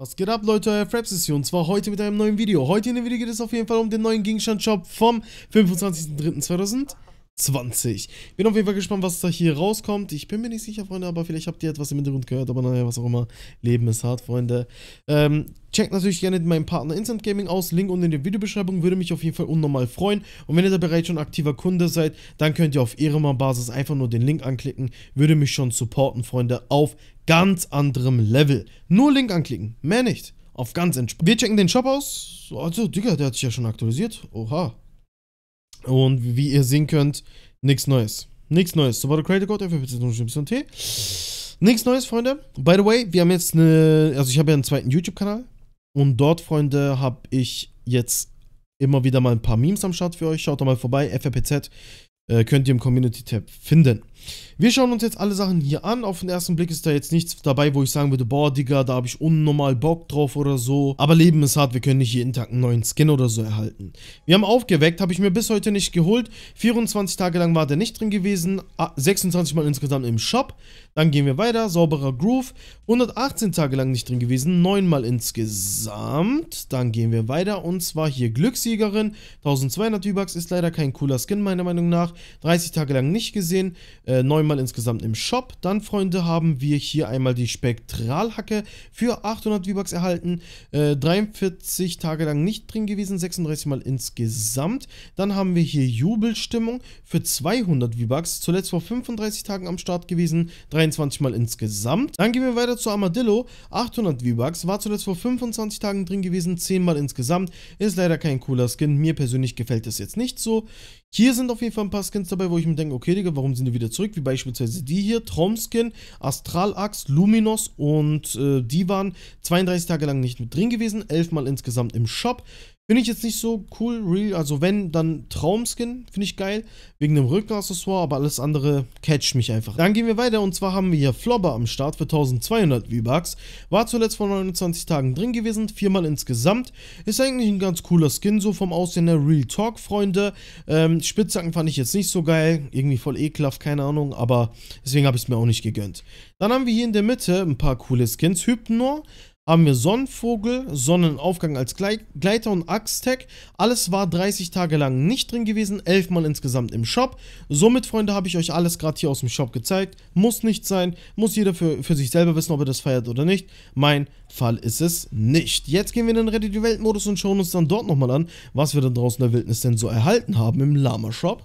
Was geht ab Leute, euer Fraps ist hier und zwar heute mit einem neuen Video. Heute in dem Video geht es auf jeden Fall um den neuen Gegenstand-Shop vom 25.03.2000. 20. Bin auf jeden Fall gespannt, was da hier rauskommt. Ich bin mir nicht sicher, Freunde, aber vielleicht habt ihr etwas im Hintergrund gehört, aber naja, was auch immer. Leben ist hart, Freunde. Ähm, checkt natürlich gerne meinen Partner Instant Gaming aus. Link unten in der Videobeschreibung. Würde mich auf jeden Fall unnormal freuen. Und wenn ihr da bereits schon aktiver Kunde seid, dann könnt ihr auf Ehrenmann-Basis einfach nur den Link anklicken. Würde mich schon supporten, Freunde, auf ganz anderem Level. Nur Link anklicken, mehr nicht. Auf ganz entspannt. Wir checken den Shop aus. Also, Digga, der hat sich ja schon aktualisiert. Oha. Und wie ihr sehen könnt, nichts Neues. Nichts Neues. So war der Creator Code, T. Nichts Neues, Freunde. By the way, wir haben jetzt eine. Also, ich habe ja einen zweiten YouTube-Kanal. Und dort, Freunde, habe ich jetzt immer wieder mal ein paar Memes am Start für euch. Schaut doch mal vorbei. FFPZ äh, könnt ihr im Community-Tab finden. Wir schauen uns jetzt alle Sachen hier an. Auf den ersten Blick ist da jetzt nichts dabei, wo ich sagen würde, boah, Digga, da habe ich unnormal Bock drauf oder so. Aber Leben ist hart, wir können nicht jeden Tag einen neuen Skin oder so erhalten. Wir haben aufgeweckt, habe ich mir bis heute nicht geholt. 24 Tage lang war der nicht drin gewesen, 26 ah, Mal insgesamt im Shop. Dann gehen wir weiter, sauberer Groove. 118 Tage lang nicht drin gewesen, 9 Mal insgesamt. Dann gehen wir weiter und zwar hier Glückssiegerin. 1200 v ist leider kein cooler Skin, meiner Meinung nach. 30 Tage lang nicht gesehen äh, neunmal insgesamt im Shop. Dann, Freunde, haben wir hier einmal die Spektralhacke für 800 V-Bucks erhalten. Äh, 43 Tage lang nicht drin gewesen, 36 Mal insgesamt. Dann haben wir hier Jubelstimmung für 200 V-Bucks. Zuletzt vor 35 Tagen am Start gewesen, 23 Mal insgesamt. Dann gehen wir weiter zu Armadillo. 800 V-Bucks, war zuletzt vor 25 Tagen drin gewesen, 10 Mal insgesamt. Ist leider kein cooler Skin. Mir persönlich gefällt das jetzt nicht so. Hier sind auf jeden Fall ein paar Skins dabei, wo ich mir denke, okay, Digga, warum sind die wieder zu zurück, wie beispielsweise die hier, Tromskin, Astralax, Luminos und äh, die waren 32 Tage lang nicht mit drin gewesen, 11 Mal insgesamt im Shop. Finde ich jetzt nicht so cool, real. Also wenn, dann Traumskin, finde ich geil. Wegen dem Rückenaccessoire, aber alles andere catcht mich einfach. Dann gehen wir weiter und zwar haben wir hier Flobber am Start für 1200 V-Bucks. War zuletzt vor 29 Tagen drin gewesen, viermal insgesamt. Ist eigentlich ein ganz cooler Skin, so vom Aussehen der Real Talk, Freunde. Ähm, Spitzhacken fand ich jetzt nicht so geil, irgendwie voll ekelhaft, keine Ahnung, aber deswegen habe ich es mir auch nicht gegönnt. Dann haben wir hier in der Mitte ein paar coole Skins. Hypnor haben wir Sonnenvogel, Sonnenaufgang als Gleiter und Axtec. Alles war 30 Tage lang nicht drin gewesen, 11 Mal insgesamt im Shop. Somit, Freunde, habe ich euch alles gerade hier aus dem Shop gezeigt. Muss nicht sein, muss jeder für, für sich selber wissen, ob er das feiert oder nicht. Mein Fall ist es nicht. Jetzt gehen wir in den Ready Welt Modus und schauen uns dann dort nochmal an, was wir da draußen in der Wildnis denn so erhalten haben im Lama Shop.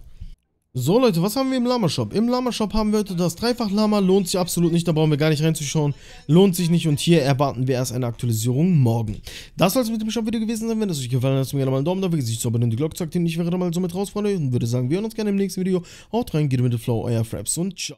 So Leute, was haben wir im Lama Shop? Im Lama Shop haben wir heute das Dreifach Lama, lohnt sich absolut nicht, da brauchen wir gar nicht reinzuschauen, lohnt sich nicht und hier erwarten wir erst eine Aktualisierung morgen. Das soll es mit dem Shop video gewesen sein, wenn es euch gefallen hat, lasst mir gerne mal einen Daumen da, wie gesagt, zu abonnieren, die Glocke zackt, ich wäre dann mal so mit raus, Freunde, und würde sagen, wir hören uns gerne im nächsten Video, haut rein, geht mit dem Flow, euer Fraps und ciao.